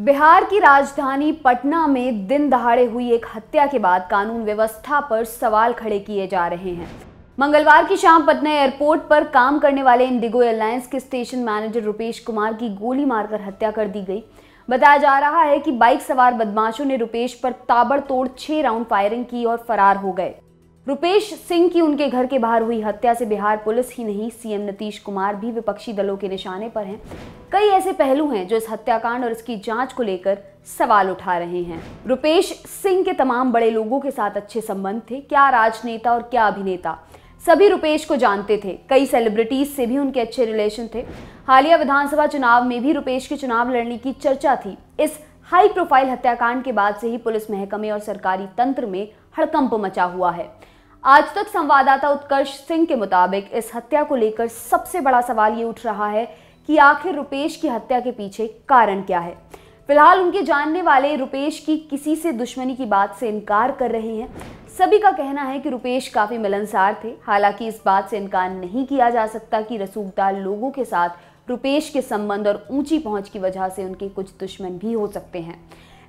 बिहार की राजधानी पटना में दिन दहाड़े हुई एक हत्या के बाद कानून व्यवस्था पर सवाल खड़े किए जा रहे हैं मंगलवार की शाम पटना एयरपोर्ट पर काम करने वाले इंडिगो एयरलाइंस के स्टेशन मैनेजर रुपेश कुमार की गोली मारकर हत्या कर दी गई बताया जा रहा है कि बाइक सवार बदमाशों ने रुपेश पर ताबड़तोड़ छह राउंड फायरिंग की और फरार हो गए रुपेश सिंह की उनके घर के बाहर हुई हत्या से बिहार पुलिस ही नहीं सीएम नीतीश कुमार भी विपक्षी दलों के निशाने पर हैं कई ऐसे पहलू हैं जो इस हत्याकांड और इसकी जांच को लेकर सवाल उठा रहे हैं रुपेश सिंह के तमाम बड़े लोगों के साथ अच्छे संबंध थे क्या राजनेता और क्या अभिनेता सभी रुपेश को जानते थे कई सेलिब्रिटीज से भी उनके अच्छे रिलेशन थे हालिया विधानसभा चुनाव में भी रुपेश के चुनाव लड़ने की चर्चा थी इस हाई प्रोफाइल हत्याकांड के बाद से ही पुलिस महकमे और सरकारी तंत्र में हड़कंप मचा हुआ है आज तक संवाददाता उत्कर्ष सिंह के मुताबिक इस हत्या को लेकर सबसे बड़ा सवाल ये उठ रहा है कि आखिर रुपेश की हत्या के पीछे कारण क्या है फिलहाल उनके जानने वाले रुपेश की किसी से दुश्मनी की बात से इनकार कर रहे हैं सभी का कहना है कि रुपेश काफ़ी मिलनसार थे हालांकि इस बात से इनकार नहीं किया जा सकता कि रसूखदार लोगों के साथ रुपेश के संबंध और ऊंची पहुंच की वजह से उनके कुछ दुश्मन भी हो सकते हैं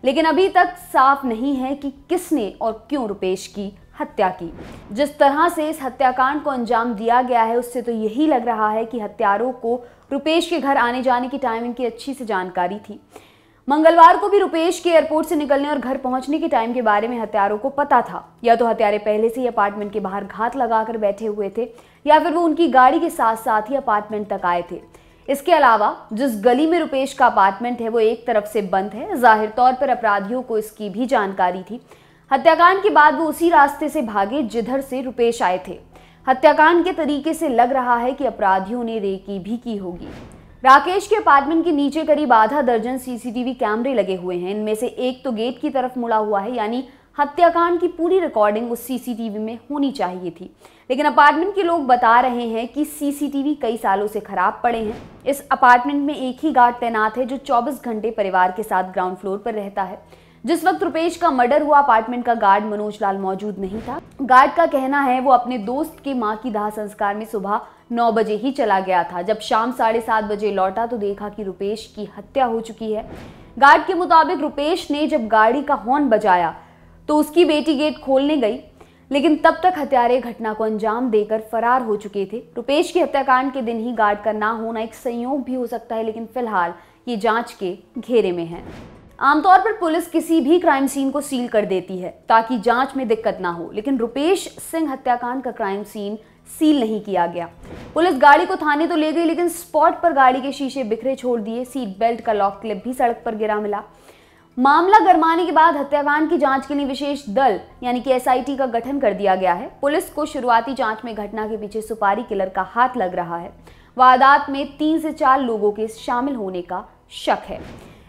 लेकिन अभी तक साफ नहीं है कि किसने और क्यों रुपेश की हत्या की जिस तरह से इस हत्याकांड को अंजाम दिया गया है उससे तो यही लग रहा है कि हत्यारों को रुपेश के घर आने जाने की टाइमिंग की अच्छी से जानकारी थी मंगलवार को भी रुपेश के एयरपोर्ट से निकलने और घर पहुंचने के टाइम के बारे में हत्यारों को पता था या तो हत्यारे पहले से ही अपार्टमेंट के बाहर घात लगाकर बैठे हुए थे या फिर वो उनकी गाड़ी के साथ साथ ही अपार्टमेंट तक आए थे इसके अलावा जिस गली में रुपेश का अपार्टमेंट है वो एक तरफ से बंद है जाहिर तौर पर अपराधियों को इसकी भी जानकारी थी हत्याकांड के बाद वो उसी रास्ते से भागे जिधर से रुपेश आए थे हत्याकांड के तरीके से लग रहा है कि अपराधियों ने रेकी भी की होगी राकेश के अपार्टमेंट के नीचे करीब आधा दर्जन सीसीटीवी कैमरे लगे हुए हैं इनमें से एक तो गेट की तरफ मुड़ा हुआ है यानी हत्याकांड की पूरी रिकॉर्डिंग उस सीसीटीवी में होनी चाहिए थी लेकिन अपार्टमेंट के लोग बता रहे हैं कि सीसीटीवी कई सालों से खराब पड़े हैं इस अपार्टमेंट में एक ही गार्ड तैनात है जो 24 घंटे परिवार के साथ ग्राउंड फ्लोर पर रहता है जिस वक्त रुपेश का मर्डर हुआ अपार्टमेंट का गार्ड मनोज लाल मौजूद नहीं था गार्ड का कहना है वो अपने दोस्त के मां की दाह संस्कार में सुबह नौ बजे ही चला गया था जब शाम साढ़े सात बजे लौटा तो देखा कि रुपेश की हत्या हो चुकी है गार्ड के मुताबिक रुपेश ने जब गाड़ी का हॉर्न बजाया तो उसकी बेटी गेट खोलने गई लेकिन तब तक हत्यारे घटना को अंजाम देकर फरार हो चुके थे रुपेश की हत्याकांड के दिन ही गार्ड का ना होना एक संयोग भी हो सकता है लेकिन फिलहाल ये जांच के घेरे में है आमतौर पर पुलिस किसी भी क्राइम सीन को सील कर देती है ताकि जांच में दिक्कत ना हो लेकिन रुपेश सिंह हत्याकांड का क्राइम सीन सील नहीं किया गया पुलिस गाड़ी को थाने तो ले गई लेकिन स्पॉट पर गाड़ी के शीशे बिखरे छोड़ दिए सीट बेल्ट का लॉक क्लिप भी सड़क पर गिरा मिला मामला गरमाने के बाद हत्याकांड की जांच के लिए विशेष दल यानी कि एसआईटी का गठन कर दिया गया है पुलिस को शुरुआती जांच में घटना के पीछे सुपारी किलर का हाथ लग रहा है वारदात में तीन से चार लोगों के शामिल होने का शक है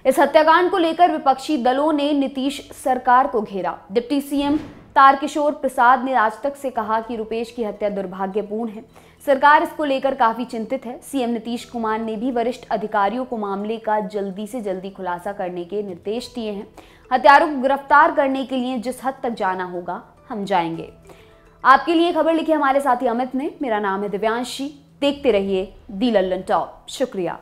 इस हत्याकांड को लेकर विपक्षी दलों ने नीतीश सरकार को घेरा डिप्टी सीएम तारकिशोर प्रसाद ने आज तक से कहा कि रुपेश की हत्या दुर्भाग्यपूर्ण है सरकार इसको लेकर काफी चिंतित है सीएम नीतीश कुमार ने भी वरिष्ठ अधिकारियों को मामले का जल्दी से जल्दी खुलासा करने के निर्देश दिए हैं हत्यारों को गिरफ्तार करने के लिए जिस हद तक जाना होगा हम जाएंगे आपके लिए खबर लिखी हमारे साथी अमित ने मेरा नाम है दिव्यांशी देखते रहिए दी लल्लन टॉप शुक्रिया